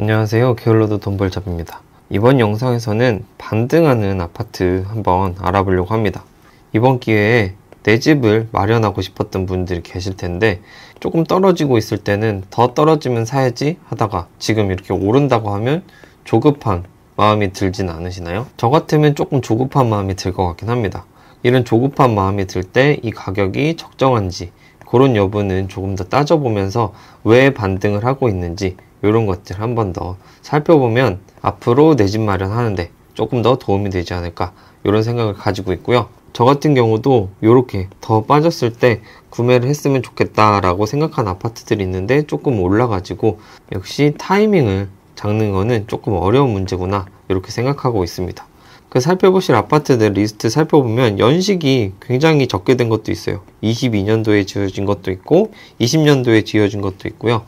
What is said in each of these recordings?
안녕하세요. 게을러도 돈벌잡입니다. 이번 영상에서는 반등하는 아파트 한번 알아보려고 합니다. 이번 기회에 내 집을 마련하고 싶었던 분들이 계실 텐데 조금 떨어지고 있을 때는 더 떨어지면 사야지 하다가 지금 이렇게 오른다고 하면 조급한 마음이 들진 않으시나요? 저 같으면 조금 조급한 마음이 들 것 같긴 합니다. 이런 조급한 마음이 들 때 이 가격이 적정한지 그런 여부는 조금 더 따져보면서 왜 반등을 하고 있는지 이런 것들 한번 더 살펴보면 앞으로 내 집 마련하는데 조금 더 도움이 되지 않을까 이런 생각을 가지고 있고요. 저 같은 경우도 이렇게 더 빠졌을 때 구매를 했으면 좋겠다라고 생각한 아파트들이 있는데 조금 올라가지고 역시 타이밍을 잡는 거는 조금 어려운 문제구나 이렇게 생각하고 있습니다. 그 살펴보실 아파트들 리스트 살펴보면 연식이 굉장히 적게 된 것도 있어요. 22년도에 지어진 것도 있고 20년도에 지어진 것도 있고요.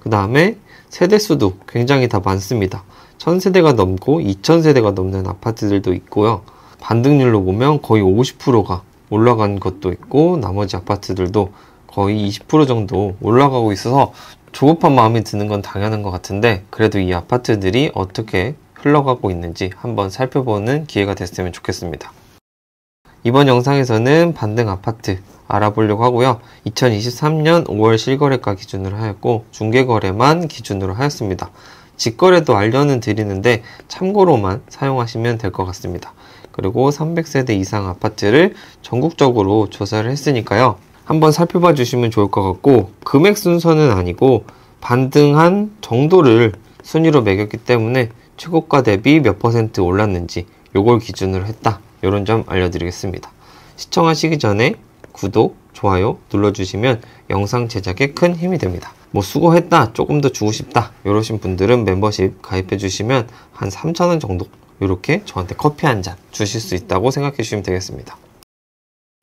그 다음에 세대 수도 굉장히 다 많습니다. 1000세대가 넘고 2000세대가 넘는 아파트들도 있고요. 반등률로 보면 거의 50%가 올라간 것도 있고 나머지 아파트들도 거의 20% 정도 올라가고 있어서 조급한 마음이 드는 건 당연한 것 같은데 그래도 이 아파트들이 어떻게 흘러가고 있는지 한번 살펴보는 기회가 됐으면 좋겠습니다. 이번 영상에서는 반등 아파트 알아보려고 하고요. 2023년 5월 실거래가 기준으로 하였고 중개거래만 기준으로 하였습니다. 직거래도 알려는 드리는데 참고로만 사용하시면 될 것 같습니다. 그리고 300세대 이상 아파트를 전국적으로 조사를 했으니까요. 한번 살펴봐 주시면 좋을 것 같고 금액 순서는 아니고 반등한 정도를 순위로 매겼기 때문에 최고가 대비 몇 퍼센트 올랐는지 요걸 기준으로 했다. 이런 점 알려드리겠습니다. 시청하시기 전에 구독, 좋아요 눌러주시면 영상 제작에 큰 힘이 됩니다. 뭐 수고했다, 조금 더 주고 싶다 이러신 분들은 멤버십 가입해 주시면 한 3,000원 정도 이렇게 저한테 커피 한 잔 주실 수 있다고 생각해 주시면 되겠습니다.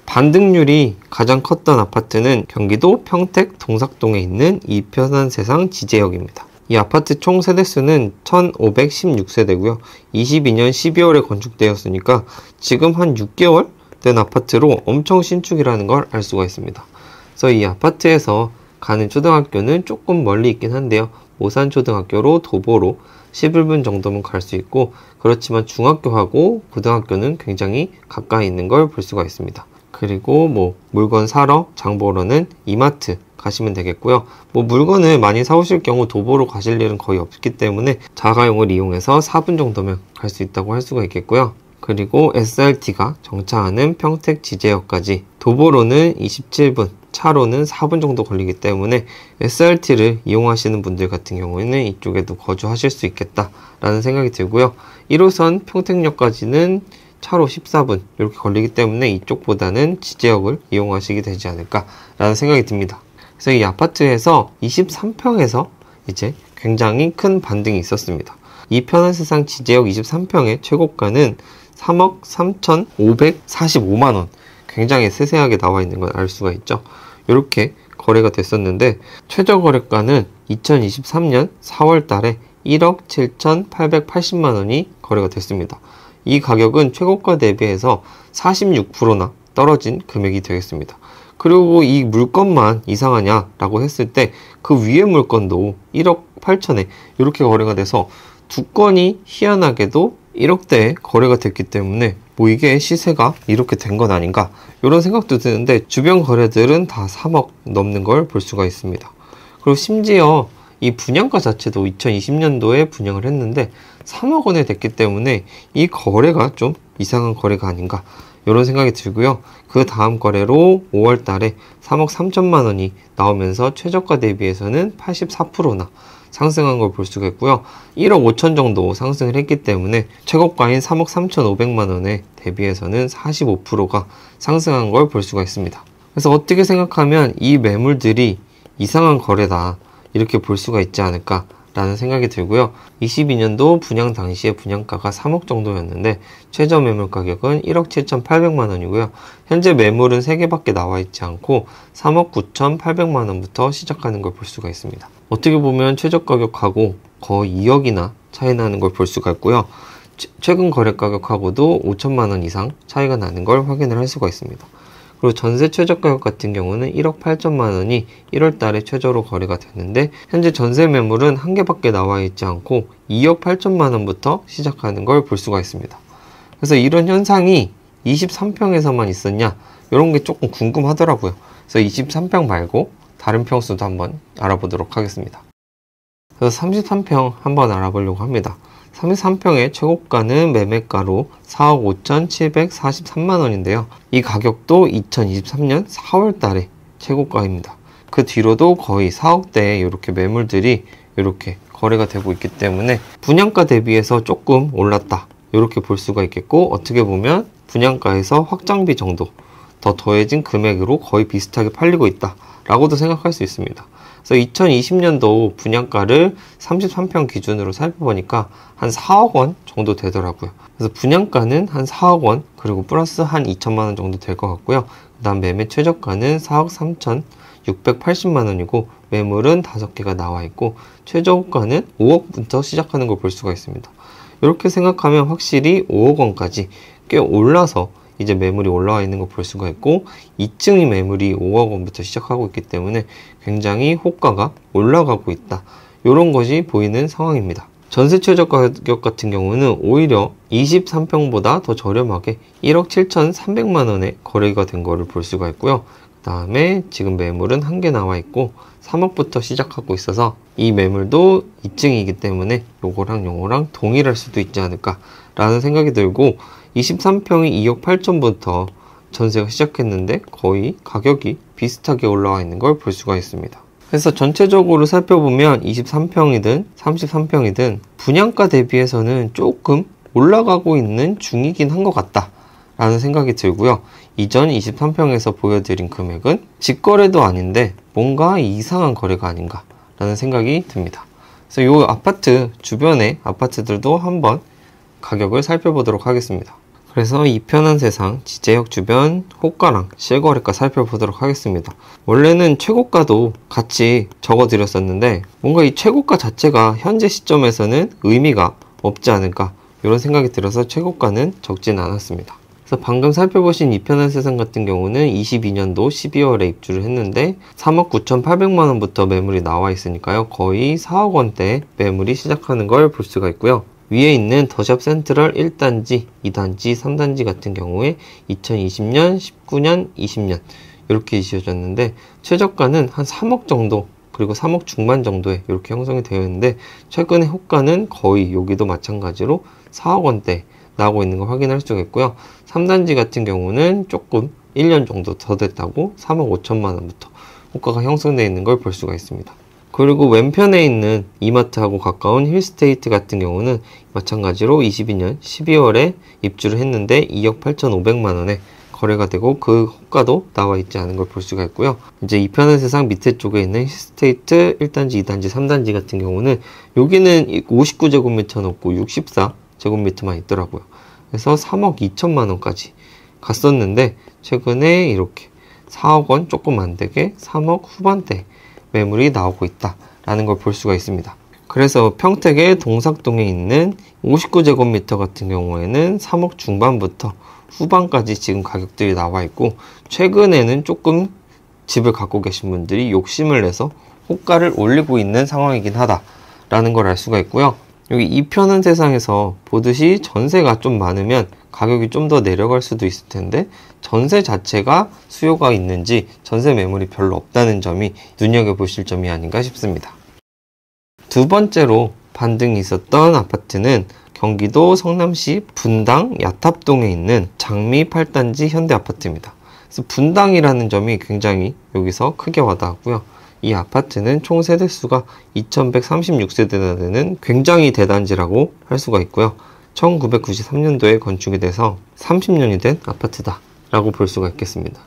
반등률이 가장 컸던 아파트는 경기도 평택 동작동에 있는 이편한세상 지재역입니다이 아파트 총 세대수는 1516세대고요. 22년 12월에 건축되었으니까 지금 한 6개월 된 아파트로 엄청 신축이라는 걸 알 수가 있습니다. 그래서 이 아파트에서 가는 초등학교는 조금 멀리 있긴 한데요. 오산초등학교로 도보로 11분 정도면 갈 수 있고 그렇지만 중학교하고 고등학교는 굉장히 가까이 있는 걸 볼 수가 있습니다. 그리고 뭐 물건 사러 장 보러는 이마트 가시면 되겠고요. 뭐 물건을 많이 사오실 경우 도보로 가실 일은 거의 없기 때문에 자가용을 이용해서 4분 정도면 갈 수 있다고 할 수가 있겠고요. 그리고 SRT가 정차하는 평택 지제역까지 도보로는 27분, 차로는 4분 정도 걸리기 때문에 SRT를 이용하시는 분들 같은 경우에는 이쪽에도 거주하실 수 있겠다라는 생각이 들고요. 1호선 평택역까지는 차로 14분 이렇게 걸리기 때문에 이쪽보다는 지제역을 이용하시게 되지 않을까라는 생각이 듭니다. 그래서 이 아파트에서 23평에서 이제 굉장히 큰 반등이 있었습니다. 이 편한 세상 지제역 23평의 최고가는 3억 3,545만 원. 굉장히 세세하게 나와 있는 걸 알 수가 있죠. 이렇게 거래가 됐었는데 최저 거래가는 2023년 4월 달에 1억 7,880만 원이 거래가 됐습니다. 이 가격은 최고가 대비해서 46%나 떨어진 금액이 되겠습니다. 그리고 이 물건만 이상하냐라고 했을 때 그 위에 물건도 1억 8천에 이렇게 거래가 돼서 두 건이 희한하게도 1억대 거래가 됐기 때문에 뭐 이게 시세가 이렇게 된 건 아닌가 이런 생각도 드는데 주변 거래들은 다 3억 넘는 걸 볼 수가 있습니다. 그리고 심지어 이 분양가 자체도 2020년도에 분양을 했는데 3억 원에 됐기 때문에 이 거래가 좀 이상한 거래가 아닌가 이런 생각이 들고요. 그 다음 거래로 5월 달에 3억 3천만 원이 나오면서 최저가 대비해서는 84%나 상승한 걸 볼 수가 있고요. 1억 5천 정도 상승을 했기 때문에 최고가인 3억 3,500만 원에 대비해서는 45%가 상승한 걸 볼 수가 있습니다. 그래서 어떻게 생각하면 이 매물들이 이상한 거래다 이렇게 볼 수가 있지 않을까 라는 생각이 들고요. 22년도 분양 당시에 분양가가 3억 정도였는데 최저 매물 가격은 1억 7,800만 원이고요. 현재 매물은 3개밖에 나와 있지 않고 3억 9,800만 원부터 시작하는 걸 볼 수가 있습니다. 어떻게 보면 최저 가격하고 거의 2억이나 차이 나는 걸 볼 수가 있고요. 최근 거래 가격하고도 5천만 원 이상 차이가 나는 걸 확인을 할 수가 있습니다. 그리고 전세 최저 가격 같은 경우는 1억 8천만 원이 1월 달에 최저로 거래가 됐는데 현재 전세 매물은 한 개밖에 나와 있지 않고 2억 8천만 원부터 시작하는 걸 볼 수가 있습니다. 그래서 이런 현상이 23평에서만 있었냐 이런 게 조금 궁금하더라고요. 그래서 23평 말고 다른 평수도 한번 알아보도록 하겠습니다. 그래서 33평 한번 알아보려고 합니다. 33평의 최고가는 매매가로 4억 5,743만원인데요. 이 가격도 2023년 4월 달에 최고가입니다. 그 뒤로도 거의 4억대에 이렇게 매물들이 이렇게 거래가 되고 있기 때문에 분양가 대비해서 조금 올랐다. 이렇게 볼 수가 있겠고 어떻게 보면 분양가에서 확장비 정도 더 더해진 금액으로 거의 비슷하게 팔리고 있다. 라고도 생각할 수 있습니다. 그래서 2020년도 분양가를 33평 기준으로 살펴보니까 한 4억 원 정도 되더라고요. 그래서 분양가는 한 4억 원 그리고 플러스 한 2천만 원 정도 될 것 같고요. 그다음 매매 최저가는 4억 3천 680만 원이고 매물은 5개가 나와 있고 최저가는 5억부터 시작하는 걸 볼 수가 있습니다. 이렇게 생각하면 확실히 5억 원까지 꽤 올라서 이제 매물이 올라와 있는 걸 볼 수가 있고 2층이 매물이 5억 원부터 시작하고 있기 때문에 굉장히 호가가 올라가고 있다. 이런 것이 보이는 상황입니다. 전세 최저 가격 같은 경우는 오히려 23평보다 더 저렴하게 1억 7,300만 원에 거래가 된 것을 볼 수가 있고요. 그 다음에 지금 매물은 한 개 나와 있고 3억부터 시작하고 있어서 이 매물도 2층이기 때문에 요거랑 요거랑 동일할 수도 있지 않을까 라는 생각이 들고 23평이 2억 8천부터 전세가 시작했는데 거의 가격이 비슷하게 올라와 있는 걸 볼 수가 있습니다. 그래서 전체적으로 살펴보면 23평이든 33평이든 분양가 대비해서는 조금 올라가고 있는 중이긴 한 것 같다. 라는 생각이 들고요. 이전 23평에서 보여드린 금액은 직거래도 아닌데 뭔가 이상한 거래가 아닌가 라는 생각이 듭니다. 그래서 이 아파트 주변의 아파트들도 한번 가격을 살펴보도록 하겠습니다. 그래서 이 편한 세상 지재역 주변 호가랑 실거래가 살펴보도록 하겠습니다. 원래는 최고가도 같이 적어드렸었는데 뭔가 이 최고가 자체가 현재 시점에서는 의미가 없지 않을까 이런 생각이 들어서 최고가는 적진 않았습니다. 그래서 방금 살펴보신 이편한 세상 같은 경우는 22년도 12월에 입주를 했는데 3억 9,800만 원부터 매물이 나와 있으니까요. 거의 4억 원대 매물이 시작하는 걸 볼 수가 있고요. 위에 있는 더샵 센트럴 1단지, 2단지, 3단지 같은 경우에 2020년, 19년, 20년 이렇게 지어졌는데 최저가는 한 3억 정도 그리고 3억 중반 정도에 이렇게 형성이 되어 있는데 최근에 호가는 거의 여기도 마찬가지로 4억 원대 나오고 있는 걸 확인할 수가 있고요. 3단지 같은 경우는 조금 1년 정도 더 됐다고 3억 5천만 원부터 호가가 형성되어 있는 걸 볼 수가 있습니다. 그리고 왼편에 있는 이마트하고 가까운 힐스테이트 같은 경우는 마찬가지로 22년 12월에 입주를 했는데 2억 8,500만 원에 거래가 되고 그 호가도 나와 있지 않은 걸 볼 수가 있고요. 이제 이편의 세상 밑에 쪽에 있는 힐스테이트 1단지, 2단지, 3단지 같은 경우는 여기는 59제곱미터 높고 64제곱미터만 있더라고요. 그래서 3억 2천만 원까지 갔었는데 최근에 이렇게 4억 원 조금 안 되게 3억 후반대 매물이 나오고 있다라는 걸 볼 수가 있습니다. 그래서 평택의 동삭동에 있는 59제곱미터 같은 경우에는 3억 중반부터 후반까지 지금 가격들이 나와 있고 최근에는 조금 집을 갖고 계신 분들이 욕심을 내서 호가를 올리고 있는 상황이긴 하다라는 걸 알 수가 있고요. 여기 2편은 세상에서 보듯이 전세가 좀 많으면 가격이 좀 더 내려갈 수도 있을 텐데 전세 자체가 수요가 있는지 전세 매물이 별로 없다는 점이 눈여겨보실 점이 아닌가 싶습니다. 두 번째로 반등이 있었던 아파트는 경기도 성남시 분당 야탑동에 있는 장미 8단지 현대 아파트입니다. 그래서 분당이라는 점이 굉장히 여기서 크게 와닿았고요. 이 아파트는 총 세대수가 2136세대나 되는 굉장히 대단지라고 할 수가 있고요. 1993년도에 건축이 돼서 30년이 된 아파트다 라고 볼 수가 있겠습니다.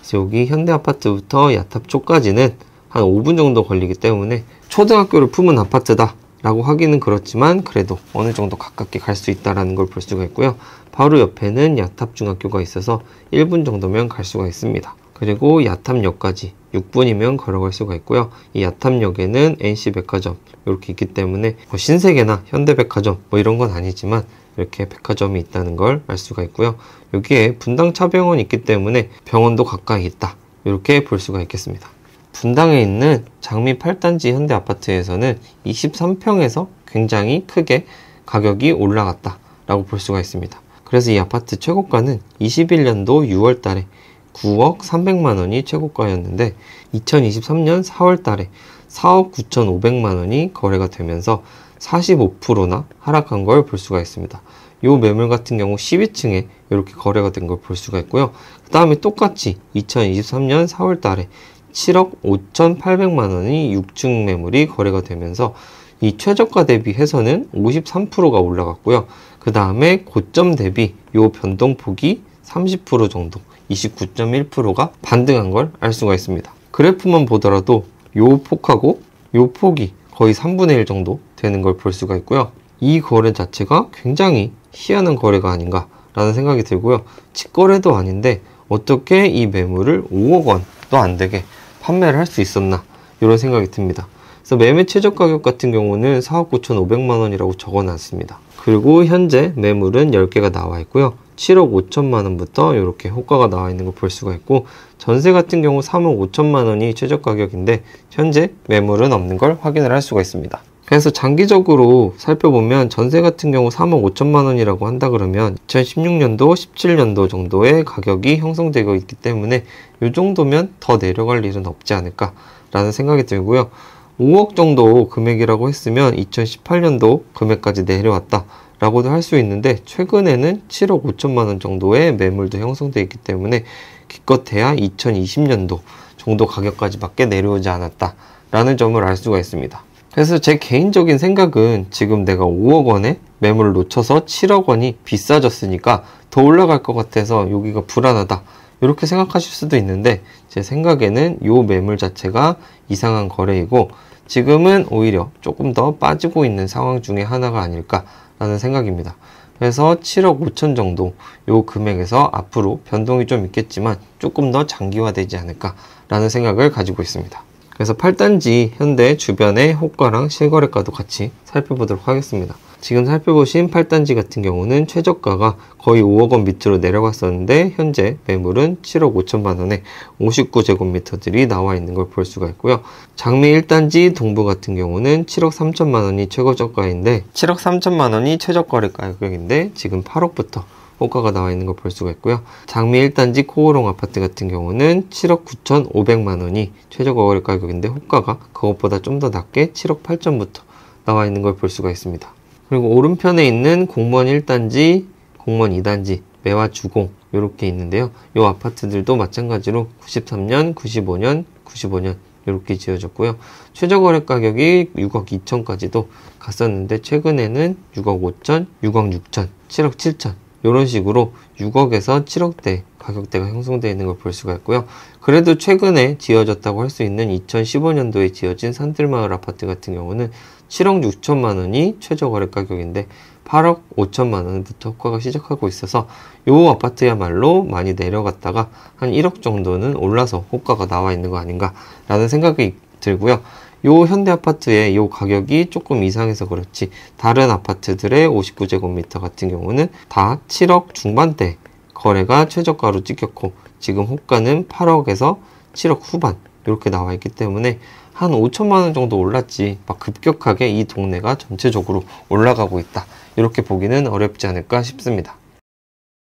그래서 여기 현대아파트부터 야탑초까지는 한 5분 정도 걸리기 때문에 초등학교를 품은 아파트다 라고 하기는 그렇지만 그래도 어느 정도 가깝게 갈 수 있다는 걸 볼 수가 있고요. 바로 옆에는 야탑중학교가 있어서 1분 정도면 갈 수가 있습니다. 그리고 야탑역까지 6분이면 걸어갈 수가 있고요. 이야탑역에는 NC백화점 이렇게 있기 때문에 뭐 신세계나 현대백화점 뭐 이런 건 아니지만 이렇게 백화점이 있다는 걸 알 수가 있고요. 여기에 분당 차병원이 있기 때문에 병원도 가까이 있다. 이렇게 볼 수가 있겠습니다. 분당에 있는 장미 8단지 현대 아파트에서는 23평에서 굉장히 크게 가격이 올라갔다 라고 볼 수가 있습니다. 그래서 이 아파트 최고가는 21년도 6월 달에 9억 3 0 0만 원이 최고가였는데 2023년 4월 달에 4억 9,500만 원이 거래가 되면서 45%나 하락한 걸 볼 수가 있습니다. 요 매물 같은 경우 12층에 이렇게 거래가 된 걸 볼 수가 있고요. 그 다음에 똑같이 2023년 4월 달에 7억 5,800만 원이 6층 매물이 거래가 되면서 이 최저가 대비해서는 53%가 올라갔고요. 그 다음에 고점 대비 요 변동폭이 30% 정도 29.1%가 반등한 걸 알 수가 있습니다 그래프만 보더라도 요 폭하고 요 폭이 거의 3분의 1 정도 되는 걸 볼 수가 있고요 이 거래 자체가 굉장히 희한한 거래가 아닌가 라는 생각이 들고요 직거래도 아닌데 어떻게 이 매물을 5억 원도 안 되게 판매를 할 수 있었나 이런 생각이 듭니다 그래서 매매 최저 가격 같은 경우는 4억 9천 5백만 원이라고 적어놨습니다 그리고 현재 매물은 10개가 나와 있고요 7억 5천만 원부터 이렇게 호가가 나와 있는 걸 볼 수가 있고 전세 같은 경우 3억 5천만 원이 최저 가격인데 현재 매물은 없는 걸 확인을 할 수가 있습니다. 그래서 장기적으로 살펴보면 전세 같은 경우 3억 5천만 원이라고 한다 그러면 2016년도, 17년도 정도의 가격이 형성되고 있기 때문에 이 정도면 더 내려갈 일은 없지 않을까라는 생각이 들고요. 5억 정도 금액이라고 했으면 2018년도 금액까지 내려왔다. 라고도 할 수 있는데 최근에는 7억 5천만 원 정도의 매물도 형성되어 있기 때문에 기껏해야 2020년도 정도 가격까지 밖에 내려오지 않았다 라는 점을 알 수가 있습니다. 그래서 제 개인적인 생각은 지금 내가 5억 원에 매물을 놓쳐서 7억 원이 비싸졌으니까 더 올라갈 것 같아서 여기가 불안하다 이렇게 생각하실 수도 있는데 제 생각에는 이 매물 자체가 이상한 거래이고 지금은 오히려 조금 더 빠지고 있는 상황 중에 하나가 아닐까라는 생각입니다. 그래서 7억 5천 정도 요 금액에서 앞으로 변동이 좀 있겠지만 조금 더 장기화되지 않을까라는 생각을 가지고 있습니다. 그래서 8단지 현대 주변의 호가랑 실거래가도 같이 살펴보도록 하겠습니다. 지금 살펴보신 8단지 같은 경우는 최저가가 거의 5억 원 밑으로 내려갔었는데 현재 매물은 7억 5천만 원에 59제곱미터들이 나와 있는 걸 볼 수가 있고요. 장미 1단지 동부 같은 경우는 7억 3천만 원이 최고 저가인데 7억 3천만 원이 최저가래 가격인데 지금 8억부터 호가가 나와 있는 걸 볼 수가 있고요. 장미 1단지 코오롱 아파트 같은 경우는 7억 9,500만 원이 최저 거래 가격인데 호가가 그것보다 좀 더 낮게 7억 8천부터 나와 있는 걸 볼 수가 있습니다. 그리고 오른편에 있는 공무원 1단지, 공무원 2단지, 매화 주공 이렇게 있는데요. 이 아파트들도 마찬가지로 93년, 95년, 95년 이렇게 지어졌고요. 최저 거래 가격이 6억 2천까지도 갔었는데 최근에는 6억 5천, 6억 6천, 7억 7천 이런 식으로 6억에서 7억대 가격대가 형성되어 있는 걸 볼 수가 있고요. 그래도 최근에 지어졌다고 할 수 있는 2015년도에 지어진 산들마을 아파트 같은 경우는 7억 6천만 원이 최저 거래 가격인데 8억 5천만 원부터 호가가 시작하고 있어서 이 아파트야말로 많이 내려갔다가 한 1억 정도는 올라서 호가가 나와 있는 거 아닌가라는 생각이 들고요. 요 현대 아파트의 요 가격이 조금 이상해서 그렇지 다른 아파트들의 59제곱미터 같은 경우는 다 7억 중반대 거래가 최저가로 찍혔고 지금 호가는 8억에서 7억 후반 이렇게 나와 있기 때문에 한 5천만 원 정도 올랐지 막 급격하게 이 동네가 전체적으로 올라가고 있다 이렇게 보기는 어렵지 않을까 싶습니다.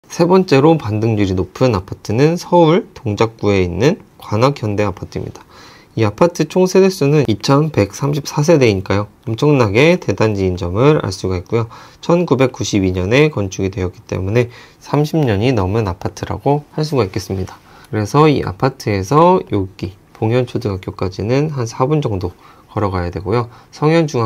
세 번째로 반등률이 높은 아파트는 서울 동작구에 있는 관악현대 아파트입니다. 이 아파트 총 세대수는 2134세대니까요. 엄청나게 대단지인 점을 알 수가 있고요. 1992년에 건축이 되었기 때문에 30년이 넘은 아파트라고 할 수가 있겠습니다. 그래서 이 아파트에서 여기 봉현초등학교까지는 한 4분 정도 걸어가야 되고요.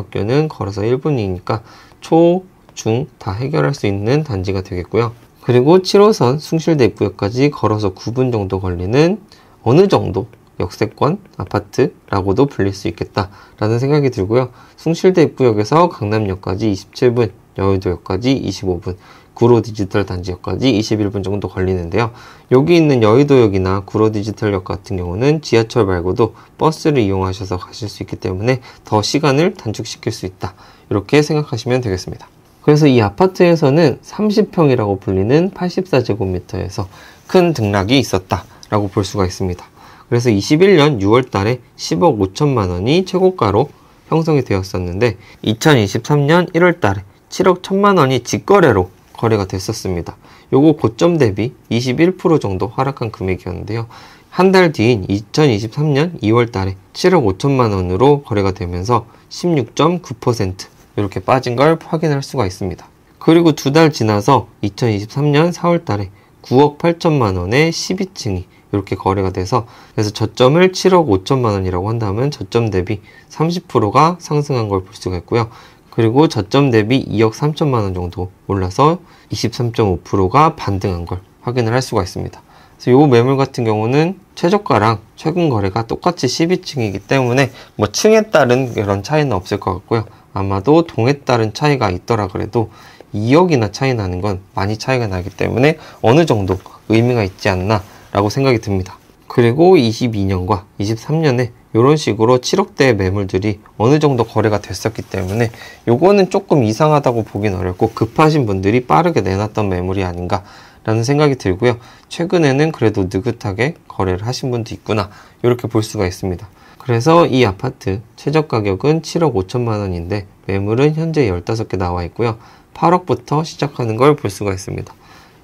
성현중학교는 걸어서 1분이니까 초, 중 다 해결할 수 있는 단지가 되겠고요. 그리고 7호선 숭실대 입구역까지 걸어서 9분 정도 걸리는 어느 정도 역세권 아파트라고도 불릴 수 있겠다라는 생각이 들고요. 숭실대 입구역에서 강남역까지 27분, 여의도역까지 25분, 구로 디지털 단지역까지 21분 정도 걸리는데요. 여기 있는 여의도역이나 구로 디지털역 같은 경우는 지하철 말고도 버스를 이용하셔서 가실 수 있기 때문에 더 시간을 단축시킬 수 있다. 이렇게 생각하시면 되겠습니다. 그래서 이 아파트에서는 30평이라고 불리는 84제곱미터에서 큰 등락이 있었다라고 볼 수가 있습니다. 그래서 21년 6월 달에 10억 5천만 원이 최고가로 형성이 되었었는데 2023년 1월 달에 7억 1천만 원이 직거래로 거래가 됐었습니다. 요거 고점 대비 21% 정도 하락한 금액이었는데요. 한 달 뒤인 2023년 2월 달에 7억 5천만 원으로 거래가 되면서 16.9% 이렇게 빠진 걸 확인할 수가 있습니다. 그리고 두 달 지나서 2023년 4월 달에 9억 8천만 원의 12층이 이렇게 거래가 돼서 그래서 저점을 7억 5천만 원이라고 한다면 저점 대비 30%가 상승한 걸 볼 수가 있고요. 그리고 저점 대비 2억 3천만 원 정도 올라서 23.5%가 반등한 걸 확인을 할 수가 있습니다. 그이 매물 같은 경우는 최저가랑 최근 거래가 똑같이 12층이기 때문에 뭐 층에 따른 그런 차이는 없을 것 같고요. 아마도 동에 따른 차이가 있더라 그래도 2억이나 차이 나는 건 많이 차이가 나기 때문에 어느 정도 의미가 있지 않나 라고 생각이 듭니다. 그리고 22년과 23년에 이런 식으로 7억대의 매물들이 어느 정도 거래가 됐었기 때문에 요거는 조금 이상하다고 보긴 어렵고 급하신 분들이 빠르게 내놨던 매물이 아닌가 라는 생각이 들고요. 최근에는 그래도 느긋하게 거래를 하신 분도 있구나 이렇게 볼 수가 있습니다. 그래서 이 아파트 최저 가격은 7억 5천만 원인데 매물은 현재 15개 나와 있고요. 8억부터 시작하는 걸 볼 수가 있습니다.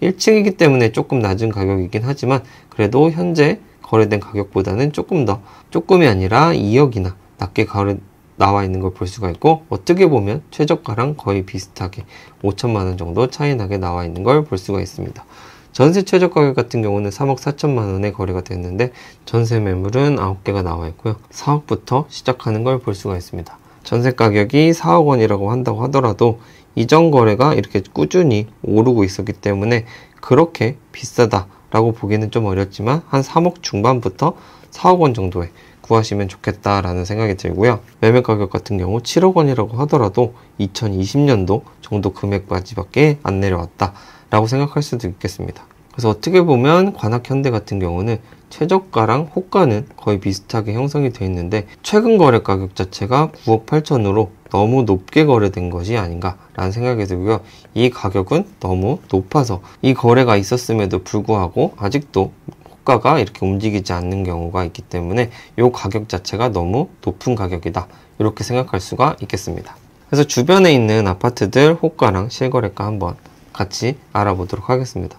1층이기 때문에 조금 낮은 가격이긴 하지만 그래도 현재 거래된 가격보다는 조금 더 조금이 아니라 2억이나 낮게 거래, 나와 있는 걸 볼 수가 있고 어떻게 보면 최저가랑 거의 비슷하게 5천만 원 정도 차이 나게 나와 있는 걸 볼 수가 있습니다. 전세 최저 가격 같은 경우는 3억 4천만 원에 거래가 됐는데 전세 매물은 9개가 나와 있고요. 4억부터 시작하는 걸 볼 수가 있습니다. 전세 가격이 4억 원이라고 한다고 하더라도 이전 거래가 이렇게 꾸준히 오르고 있었기 때문에 그렇게 비싸다라고 보기는 좀 어렵지만 한 3억 중반부터 4억 원 정도에 구하시면 좋겠다라는 생각이 들고요. 매매 가격 같은 경우 7억 원이라고 하더라도 2020년도 정도 금액까지밖에 안 내려왔다라고 생각할 수도 있겠습니다. 그래서 어떻게 보면 관악현대 같은 경우는 최저가랑 호가는 거의 비슷하게 형성이 되어 있는데 최근 거래 가격 자체가 9억 8천으로 너무 높게 거래된 것이 아닌가라는 생각이 들고요. 이 가격은 너무 높아서 이 거래가 있었음에도 불구하고 아직도 호가가 이렇게 움직이지 않는 경우가 있기 때문에 이 가격 자체가 너무 높은 가격이다. 이렇게 생각할 수가 있겠습니다. 그래서 주변에 있는 아파트들 호가랑 실거래가 한번 같이 알아보도록 하겠습니다.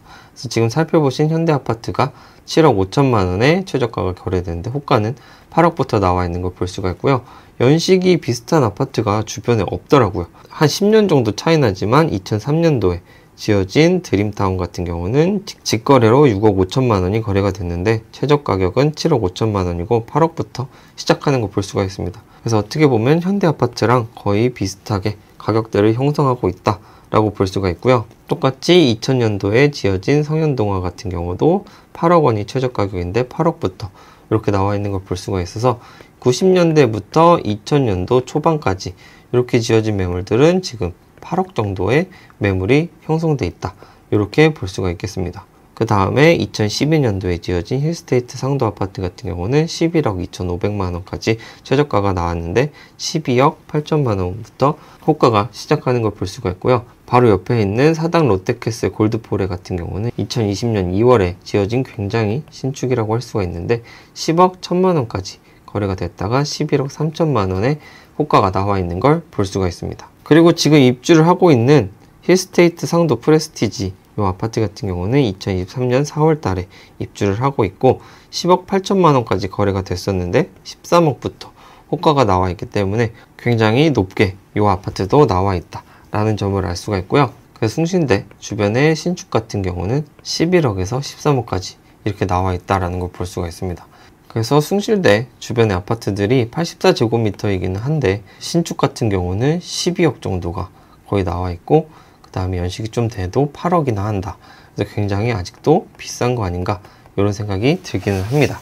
지금 살펴보신 현대 아파트가 7억 5천만 원에 최저가가 거래되는데 호가는 8억부터 나와 있는 걸 볼 수가 있고요. 연식이 비슷한 아파트가 주변에 없더라고요. 한 10년 정도 차이 나지만 2003년도에 지어진 드림타운 같은 경우는 직거래로 6억 5천만 원이 거래가 됐는데 최저 가격은 7억 5천만 원이고 8억부터 시작하는 걸 볼 수가 있습니다. 그래서 어떻게 보면 현대 아파트랑 거의 비슷하게 가격대를 형성하고 있다. 라고 볼 수가 있고요. 똑같이 2000년도에 지어진 성현동화 같은 경우도 8억 원이 최저가격인데 8억부터 이렇게 나와 있는 걸 볼 수가 있어서 90년대부터 2000년도 초반까지 이렇게 지어진 매물들은 지금 8억 정도의 매물이 형성돼 있다. 이렇게 볼 수가 있겠습니다. 그 다음에 2012년도에 지어진 힐스테이트 상도 아파트 같은 경우는 11억 2,500만 원까지 최저가가 나왔는데 12억 8천만 원부터 호가가 시작하는 걸 볼 수가 있고요. 바로 옆에 있는 사당 롯데캐슬 골드포레 같은 경우는 2020년 2월에 지어진 굉장히 신축이라고 할 수가 있는데 10억 1천만 원까지 거래가 됐다가 11억 3천만 원에 호가가 나와 있는 걸 볼 수가 있습니다. 그리고 지금 입주를 하고 있는 힐스테이트 상도 프레스티지 아파트 같은 경우는 2023년 4월 달에 입주를 하고 있고 10억 8천만 원까지 거래가 됐었는데 13억부터 호가가 나와 있기 때문에 굉장히 높게 이 아파트도 나와 있다 라는 점을 알 수가 있고요 그래 숭신대 주변의 신축 같은 경우는 11억에서 13억까지 이렇게 나와 있다라는 걸 볼 수가 있습니다 그래서 숭실대 주변의 아파트들이 84제곱미터이기는 한데 신축 같은 경우는 12억 정도가 거의 나와 있고 그 다음에 연식이 좀 돼도 8억이나 한다. 그래서 굉장히 아직도 비싼 거 아닌가 이런 생각이 들기는 합니다.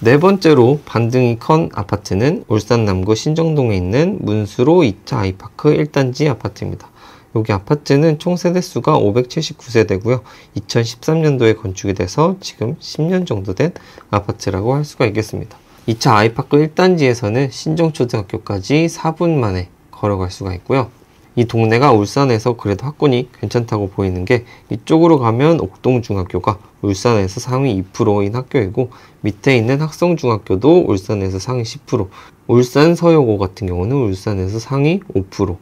네 번째로 반등이 큰 아파트는 울산 남구 신정동에 있는 문수로 2차 아이파크 1단지 아파트입니다. 여기 아파트는 총 세대수가 579세대고요. 2013년도에 건축이 돼서 지금 10년 정도 된 아파트라고 할 수가 있겠습니다. 2차 아이파크 1단지에서는 신정초등학교까지 4분 만에 걸어갈 수가 있고요. 이 동네가 울산에서 그래도 학군이 괜찮다고 보이는 게 이쪽으로 가면 옥동중학교가 울산에서 상위 2%인 학교이고 밑에 있는 학성중학교도 울산에서 상위 10%, 울산 서여고 같은 경우는 울산에서 상위 5%,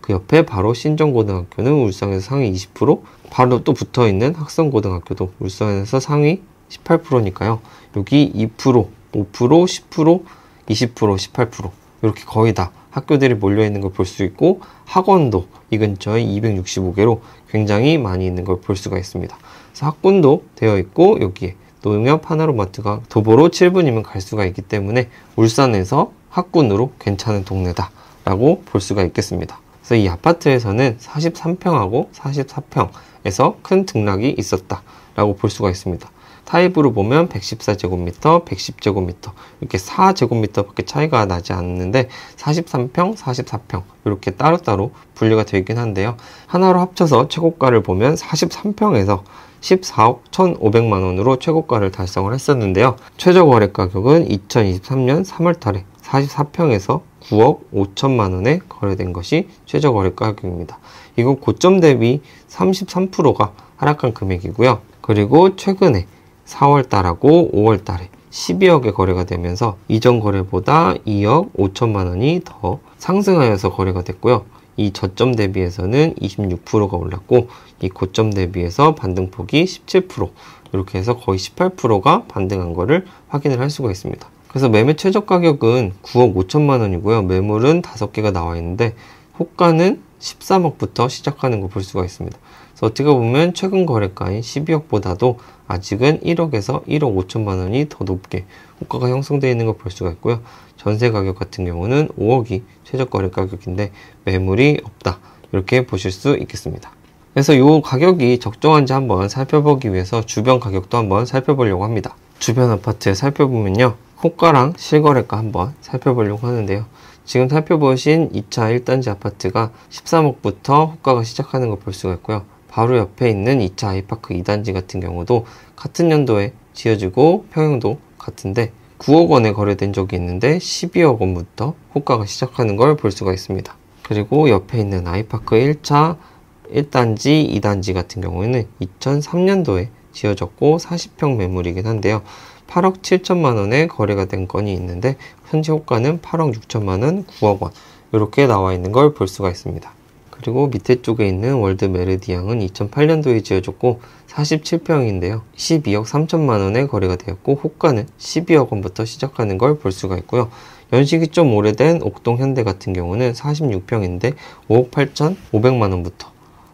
그 옆에 바로 신정고등학교는 울산에서 상위 20%, 바로 또 붙어 있는 학성고등학교도 울산에서 상위 18%니까요. 여기 2%, 5%, 10%, 20%, 18% 이렇게 거의 다 학교들이 몰려 있는 걸 볼 수 있고 학원도 이 근처에 265개로 굉장히 많이 있는 걸 볼 수가 있습니다. 그래서 학군도 되어 있고 여기에 노영협 하나로마트가 도보로 7분이면 갈 수가 있기 때문에 울산에서 학군으로 괜찮은 동네다라고 볼 수가 있겠습니다. 그래서 이 아파트에서는 43평하고 44평에서 큰 등락이 있었다라고 볼 수가 있습니다. 타입으로 보면 114제곱미터, 110제곱미터 이렇게 4제곱미터밖에 차이가 나지 않는데 43평, 44평 이렇게 따로따로 분류가 되긴 어있 한데요. 하나로 합쳐서 최고가를 보면 43평에서 14억 1,500만 원으로 최고가를 달성을 했었는데요. 최저 거래 가격은 2023년 3월 달에 44평에서 9억 5천만 원에 거래된 것이 최저 거래 가격입니다. 이건 고점 대비 33%가 하락한 금액이고요. 그리고 최근에 4월달하고 5월달에 12억의 거래가 되면서 이전 거래보다 2억 5천만 원이 더 상승하여서 거래가 됐고요. 이 저점 대비해서는 26%가 올랐고 이 고점 대비해서 반등폭이 17% 이렇게 해서 거의 18%가 반등한 거를 확인을 할 수가 있습니다. 그래서 매매 최저 가격은 9억 5천만 원이고요. 매물은 5개가 나와 있는데 호가는 13억부터 시작하는 거 볼 수가 있습니다. 그래서 어떻게 보면 최근 거래가인 12억보다도 아직은 1억에서 1억 5천만 원이 더 높게 호가가 형성되어 있는 걸 볼 수가 있고요. 전세 가격 같은 경우는 5억이 최저 거래 가격인데 매물이 없다. 이렇게 보실 수 있겠습니다. 그래서 이 가격이 적정한지 한번 살펴보기 위해서 주변 가격도 한번 살펴보려고 합니다. 주변 아파트 살펴보면요. 호가랑 실거래가 한번 살펴보려고 하는데요. 지금 살펴보신 2차 1단지 아파트가 13억부터 호가가 시작하는 걸 볼 수가 있고요. 바로 옆에 있는 2차 아이파크 2단지 같은 경우도 같은 연도에 지어지고 평형도 같은데 9억 원에 거래된 적이 있는데 12억 원부터 호가가 시작하는 걸 볼 수가 있습니다. 그리고 옆에 있는 아이파크 1차 1단지, 2단지 같은 경우에는 2003년도에 지어졌고 40평 매물이긴 한데요. 8억 7천만 원에 거래가 된 건이 있는데 현재 호가는 8억 6천만 원, 9억 원 이렇게 나와 있는 걸 볼 수가 있습니다. 그리고 밑에 쪽에 있는 월드 메르디앙은 2008년도에 지어졌고 47평인데요. 12억 3천만 원에 거래가 되었고 호가는 12억 원부터 시작하는 걸 볼 수가 있고요. 연식이 좀 오래된 옥동 현대 같은 경우는 46평인데 5억 8천 5백만 원부터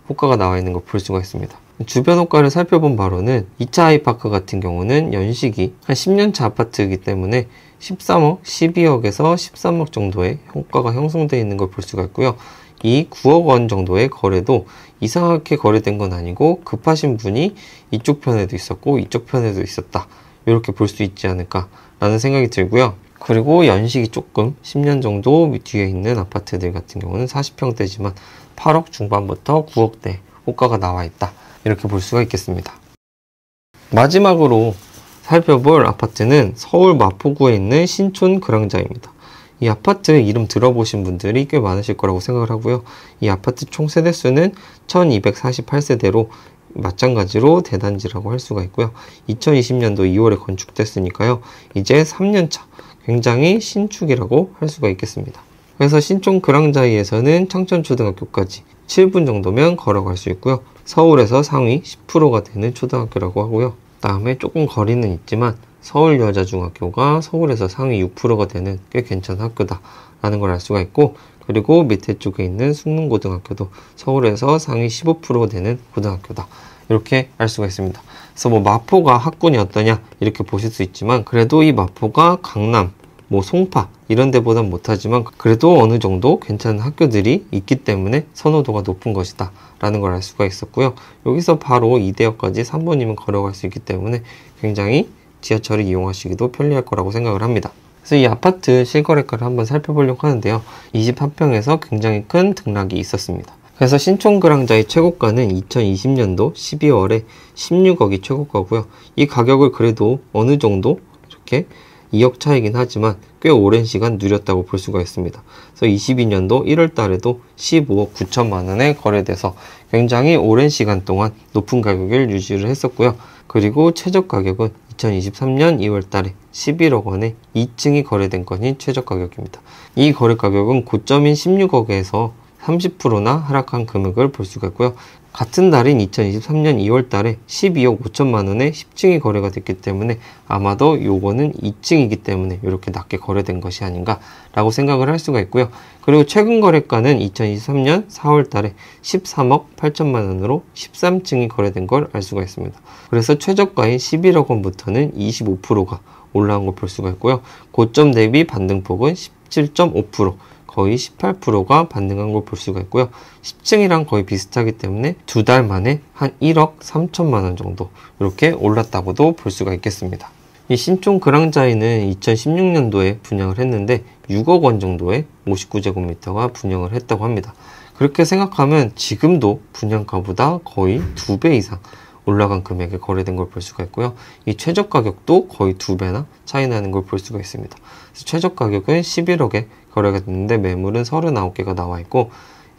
호가가 나와 있는 걸 볼 수가 있습니다. 주변 호가를 살펴본 바로는 2차 아이파크 같은 경우는 연식이 한 10년차 아파트이기 때문에 13억, 12억에서 13억 정도의 호가가 형성되어 있는 걸 볼 수가 있고요. 이 9억 원 정도의 거래도 이상하게 거래된 건 아니고 급하신 분이 이쪽 편에도 있었고 이쪽 편에도 있었다. 이렇게 볼 수 있지 않을까라는 생각이 들고요. 그리고 연식이 조금 10년 정도 뒤에 있는 아파트들 같은 경우는 40평대지만 8억 중반부터 9억대 호가가 나와 있다. 이렇게 볼 수가 있겠습니다. 마지막으로 살펴볼 아파트는 서울 마포구에 있는 신촌 그랑자입니다. 이 아파트 이름 들어보신 분들이 꽤 많으실 거라고 생각을 하고요. 이 아파트 총 세대수는 1248세대로 마찬가지로 대단지라고 할 수가 있고요. 2020년도 2월에 건축됐으니까요. 이제 3년차 굉장히 신축이라고 할 수가 있겠습니다. 그래서 신촌 그랑자이에서는 창천초등학교까지 7분 정도면 걸어갈 수 있고요. 서울에서 상위 10%가 되는 초등학교라고 하고요. 다음에 조금 거리는 있지만 서울여자중학교가 서울에서 상위 6%가 되는 꽤 괜찮은 학교다라는 걸 알 수가 있고 그리고 밑에 쪽에 있는 숙문고등학교도 서울에서 상위 15%가 되는 고등학교다. 이렇게 알 수가 있습니다. 그래서 뭐 마포가 학군이 어떠냐 이렇게 보실 수 있지만 그래도 이 마포가 강남, 뭐 송파 이런 데보단 못하지만 그래도 어느 정도 괜찮은 학교들이 있기 때문에 선호도가 높은 것이다 라는 걸 알 수가 있었고요. 여기서 바로 이대역까지 3번이면 걸어갈 수 있기 때문에 굉장히 지하철을 이용하시기도 편리할 거라고 생각을 합니다. 그래서 이 아파트 실거래가를 한번 살펴보려고 하는데요. 이집 합평에서 굉장히 큰 등락이 있었습니다. 그래서 신촌 그랑자의 최고가는 2020년도 12월에 16억이 최고가고요. 이 가격을 그래도 어느 정도 이렇게 2억 차이긴 하지만 꽤 오랜 시간 누렸다고 볼 수가 있습니다. 그래서 22년도 1월 달에도 15억 9천만 원에 거래돼서 굉장히 오랜 시간 동안 높은 가격을 유지를 했었고요. 그리고 최저 가격은 2023년 2월 달에 11억 원에 2층이 거래된 건이 최저 가격입니다. 이 거래 가격은 고점인 16억에서 30%나 하락한 금액을 볼 수가 있고요. 같은 달인 2023년 2월 달에 12억 5천만 원에 10층이 거래가 됐기 때문에 아마도 요거는 2층이기 때문에 이렇게 낮게 거래된 것이 아닌가라고 생각을 할 수가 있고요. 그리고 최근 거래가는 2023년 4월 달에 13억 8천만 원으로 13층이 거래된 걸 알 수가 있습니다. 그래서 최저가인 11억 원부터는 25%가 올라온 걸 볼 수가 있고요. 고점 대비 반등폭은 17.5% 거의 18%가 반등한 걸 볼 수가 있고요. 10층이랑 거의 비슷하기 때문에 두 달 만에 한 1억 3천만 원 정도 이렇게 올랐다고도 볼 수가 있겠습니다. 이 신촌 그랑자이는 2016년도에 분양을 했는데 6억 원 정도의 59제곱미터가 분양을 했다고 합니다. 그렇게 생각하면 지금도 분양가보다 거의 두 배 이상 올라간 금액에 거래된 걸 볼 수가 있고요. 이 최저 가격도 거의 두 배나 차이 나는 걸 볼 수가 있습니다. 최저 가격은 11억에 거래가 됐는데 매물은 39개가 나와 있고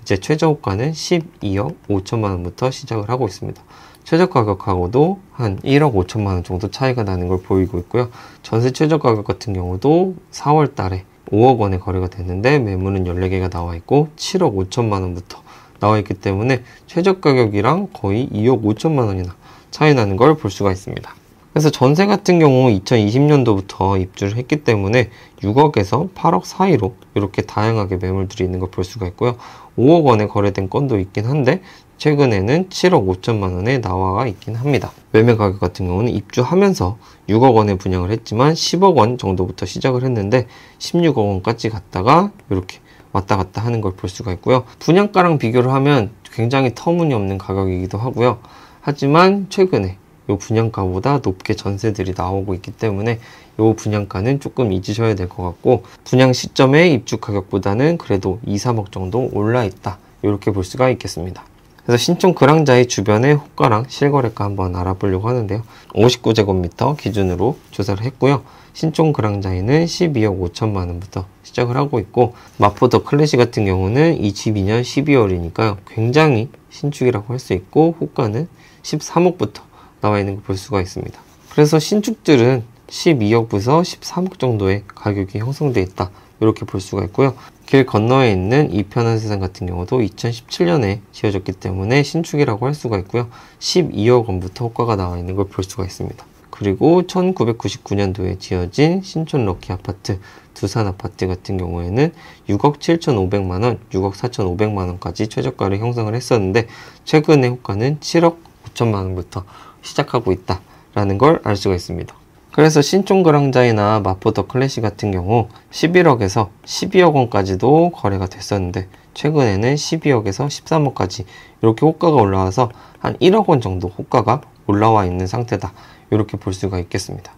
이제 최저가는 12억 5천만 원부터 시작을 하고 있습니다. 최저 가격하고도 한 1억 5천만 원 정도 차이가 나는 걸 보이고 있고요. 전세 최저 가격 같은 경우도 4월 달에 5억 원에 거래가 됐는데 매물은 14개가 나와 있고 7억 5천만 원부터 나와 있기 때문에 최저 가격이랑 거의 2억 5천만 원이나 차이 나는 걸 볼 수가 있습니다. 그래서 전세 같은 경우 2020년도부터 입주를 했기 때문에 6억에서 8억 사이로 이렇게 다양하게 매물들이 있는 걸 볼 수가 있고요. 5억 원에 거래된 건도 있긴 한데 최근에는 7억 5천만 원에 나와 가 있긴 합니다. 매매 가격 같은 경우는 입주하면서 6억 원에 분양을 했지만 10억 원 정도부터 시작을 했는데 16억 원까지 갔다가 이렇게 왔다 갔다 하는 걸 볼 수가 있고요. 분양가랑 비교를 하면 굉장히 터무니없는 가격이기도 하고요. 하지만 최근에 이 분양가보다 높게 전세들이 나오고 있기 때문에 이 분양가는 조금 잊으셔야 될 것 같고 분양 시점에 입주 가격보다는 그래도 2, 3억 정도 올라 있다. 이렇게 볼 수가 있겠습니다. 그래서 신촌 그랑자의 주변의 호가랑 실거래가 한번 알아보려고 하는데요. 59제곱미터 기준으로 조사를 했고요. 신촌 그랑자에는 12억 5천만 원부터 시작을 하고 있고 마포더 클래식 같은 경우는 22년 12월이니까요. 굉장히 신축이라고 할 수 있고 호가는 13억부터 나와 있는 걸 볼 수가 있습니다. 그래서 신축들은 12억부터 13억 정도의 가격이 형성돼 있다. 이렇게 볼 수가 있고요. 길 건너에 있는 이편한 세상 같은 경우도 2017년에 지어졌기 때문에 신축이라고 할 수가 있고요. 12억 원부터 호가가 나와 있는 걸 볼 수가 있습니다. 그리고 1999년도에 지어진 신촌 럭키 아파트, 두산 아파트 같은 경우에는 6억 7,500만 원, 6억 4,500만 원까지 최저가를 형성을 했었는데 최근의 호가는 7억 5천만 원부터 시작하고 있다라는 걸 알 수가 있습니다. 그래서 신촌그랑자이나 마포더 클래식 같은 경우 11억에서 12억 원까지도 거래가 됐었는데 최근에는 12억에서 13억까지 이렇게 호가가 올라와서 한 1억 원 정도 호가가 올라와 있는 상태다. 이렇게 볼 수가 있겠습니다.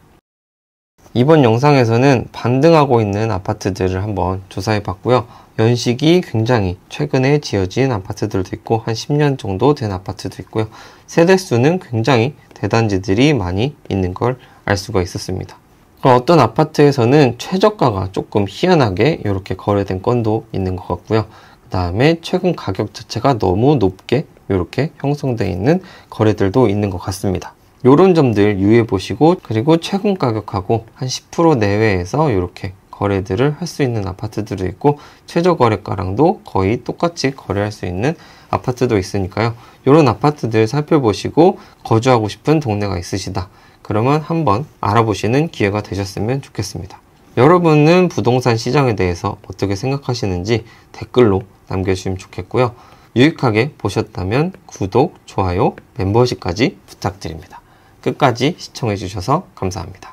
이번 영상에서는 반등하고 있는 아파트들을 한번 조사해 봤고요. 연식이 굉장히 최근에 지어진 아파트들도 있고 한 10년 정도 된 아파트도 있고요. 세대수는 굉장히 대단지들이 많이 있는 걸 알 수가 있었습니다. 어떤 아파트에서는 최저가가 조금 희한하게 이렇게 거래된 건도 있는 것 같고요. 그 다음에 최근 가격 자체가 너무 높게 이렇게 형성되어 있는 거래들도 있는 것 같습니다. 요런 점들 유의해 보시고 그리고 최근 가격하고 한 10% 내외에서 이렇게 거래들을 할 수 있는 아파트들도 있고 최저 거래가랑도 거의 똑같이 거래할 수 있는 아파트도 있으니까요. 이런 아파트들 살펴보시고 거주하고 싶은 동네가 있으시다. 그러면 한번 알아보시는 기회가 되셨으면 좋겠습니다. 여러분은 부동산 시장에 대해서 어떻게 생각하시는지 댓글로 남겨주시면 좋겠고요. 유익하게 보셨다면 구독, 좋아요, 멤버십까지 부탁드립니다. 끝까지 시청해주셔서 감사합니다.